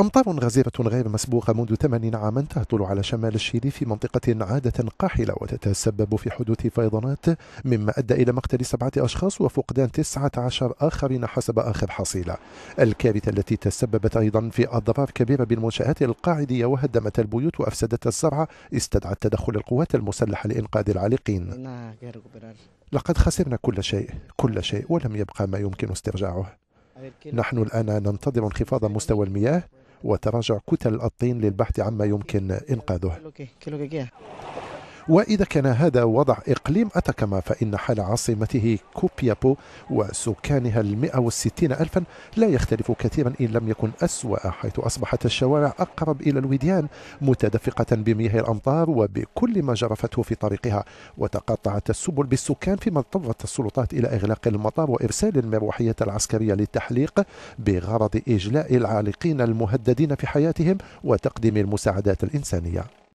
أمطار غزيرة غير مسبوقة منذ 80 عاما تهطل على شمال الشيلي في منطقة عادة قاحلة وتتسبب في حدوث فيضانات مما أدى إلى مقتل سبعة أشخاص وفقدان 19 آخرين حسب آخر حصيلة الكارثة التي تسببت أيضا في أضرار كبيرة بالمنشآت القاعدية وهدمت البيوت وأفسدت الزرع استدعت تدخل القوات المسلحة لإنقاذ العالقين لقد خسرنا كل شيء كل شيء ولم يبقى ما يمكن استرجاعه نحن الآن ننتظر انخفاض مستوى المياه وتراجع كتل الطين للبحث عما يمكن إنقاذه وإذا كان هذا وضع إقليم أتاكاما فإن حال عاصمته كوبيابو وسكانها المئة وستين ألفا لا يختلف كثيرا إن لم يكن أسوأ حيث أصبحت الشوارع أقرب إلى الوديان متدفقة بمياه الأمطار وبكل ما جرفته في طريقها وتقطعت السبل بالسكان فيما اضطرت السلطات إلى إغلاق المطار وإرسال المروحية العسكرية للتحليق بغرض إجلاء العالقين المهددين في حياتهم وتقديم المساعدات الإنسانية